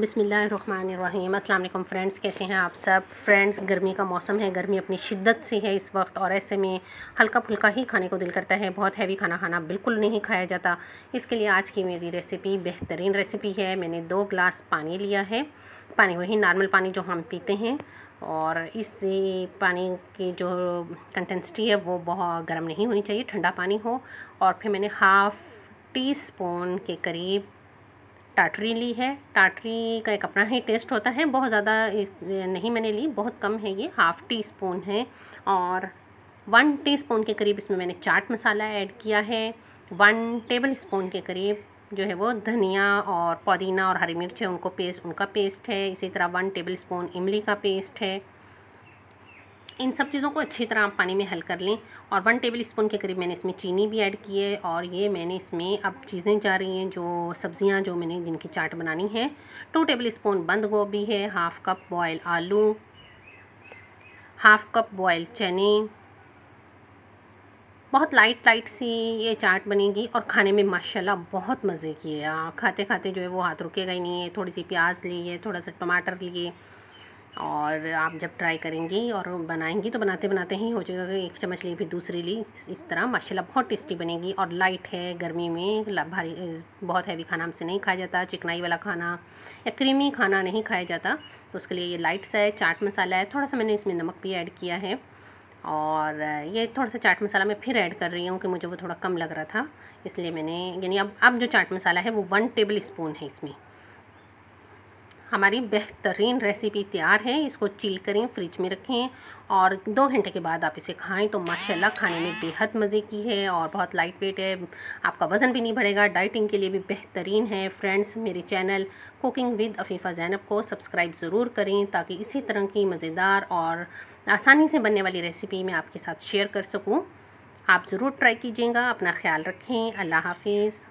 बिसमीम अल्लाम फ्रेंड्स कैसे हैं आप सब फ्रेंड्स गर्मी का मौसम है गर्मी अपनी शिद्दत से है इस वक्त और ऐसे में हल्का फुल्का ही खाने को दिल करता है बहुत हैवी खाना खाना बिल्कुल नहीं खाया जाता इसके लिए आज की मेरी रेसिपी बेहतरीन रेसिपी है मैंने दो ग्लास पानी लिया है पानी वही नॉर्मल पानी जो हम पीते हैं और इससे पानी की जो कंटेंसिटी है वो बहुत गर्म नहीं होनी चाहिए ठंडा पानी हो और फिर मैंने हाफ़ टी स्पून के करीब टाटरी ली है टाटरी का एक अपना ही टेस्ट होता है बहुत ज़्यादा इस नहीं मैंने ली बहुत कम है ये हाफ़ टी स्पून है और वन टी स्पून के करीब इसमें मैंने चाट मसाला ऐड किया है वन टेबल स्पून के करीब जो है वो धनिया और पुदीना और हरी मिर्च है उनको पेस्ट उनका पेस्ट है इसी तरह वन टेबल स्पून इमली का पेस्ट है इन सब चीज़ों को अच्छी तरह आप पानी में हल कर लें और वन टेबल स्पून के करीब मैंने इसमें चीनी भी ऐड की है और ये मैंने इसमें अब चीज़ें जा रही हैं जो सब्ज़ियाँ जो मैंने जिनकी चाट बनानी है टू टेबल स्पून बंद गोभी है हाफ़ कप बॉयल आलू हाफ़ कप बॉयल चने बहुत लाइट लाइट सी ये चाट बनेगी और खाने में माशाल्लाह बहुत मज़े की है खाते खाते जो है वो हाथ रुकेगा ही नहीं है थोड़ी सी प्याज लिए थोड़ा सा टमाटर लिए और आप जब ट्राई करेंगी और बनाएंगी तो बनाते बनाते ही हो जाएगा एक चम्मच ली फिर दूसरी ली इस तरह माशाल्लाह बहुत टेस्टी बनेगी और लाइट है गर्मी में भारी बहुत हैवी खाना हमसे नहीं खाया जाता चिकनाई वाला खाना या क्रीमी खाना नहीं खाया जाता तो उसके लिए ये लाइट सा है चाट मसाला है थोड़ा सा मैंने इसमें नमक भी ऐड किया है और ये थोड़ा सा चाट मसाला मैं फिर ऐड कर रही हूँ कि मुझे वो थोड़ा कम लग रहा था इसलिए मैंने यानी अब अब जो चाट मसाला है वो वन टेबल स्पून है इसमें हमारी बेहतरीन रेसिपी तैयार है इसको चिल करें फ्रिज में रखें और दो घंटे के बाद आप इसे खाएं तो माशाल्लाह खाने में बेहद मज़े की है और बहुत लाइट वेट है आपका वज़न भी नहीं बढ़ेगा डाइटिंग के लिए भी बेहतरीन है फ्रेंड्स मेरे channel cooking with Afifa Zainab को सब्सक्राइब ज़रूर करें ताकि इसी तरह की मज़ेदार और आसानी से बनने वाली रेसिपी मैं आपके साथ शेयर कर सकूँ आप ज़रूर ट्राई कीजिएगा अपना ख्याल रखें अल्लाह हाफिज़